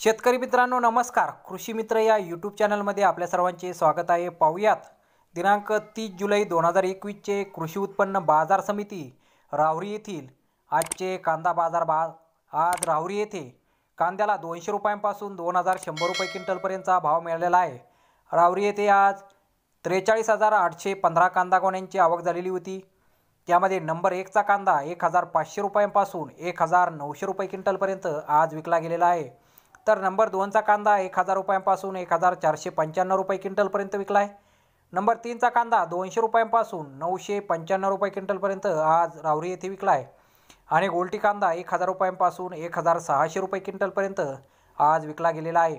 शेतकरी मित्रांनो नमस्कार कृषी मित्र या यूट्यूब चॅनलमध्ये आपल्या सर्वांचे स्वागत आहे पाहुयात दिनांक तीस जुलै दोन हजार एकवीसचे कृषी उत्पन्न बाजार समिती राहुरी येथील आजचे कांदा बाजार बा आज राहुरी येथे कांद्याला दोनशे रुपयांपासून दोन हजार शंभर रुपये क्विंटलपर्यंतचा भाव मिळालेला आहे राहुरी येथे आज त्रेचाळीस हजार आठशे पंधरा कांदा गोण्यांची आवक झालेली होती त्यामध्ये नंबर एकचा कांदा एक हजार पाचशे रुपयांपासून एक हजार नऊशे रुपये क्विंटलपर्यंत आज विकला गेलेला आहे तर नंबर दोनचा कांदा एक हजार रुपयांपासून एक हजार चारशे पंच्याण्णव रुपये क्विंटलपर्यंत विकला आहे नंबर तीनचा कांदा दोनशे रुपयांपासून नऊशे पंच्याण्णव रुपये क्विंटलपर्यंत आज रावरी येथे विकला आहे आणि गोल्टी कांदा एक हजार रुपयांपासून एक हजार सहाशे रुपये क्विंटलपर्यंत आज विकला गेलेला आहे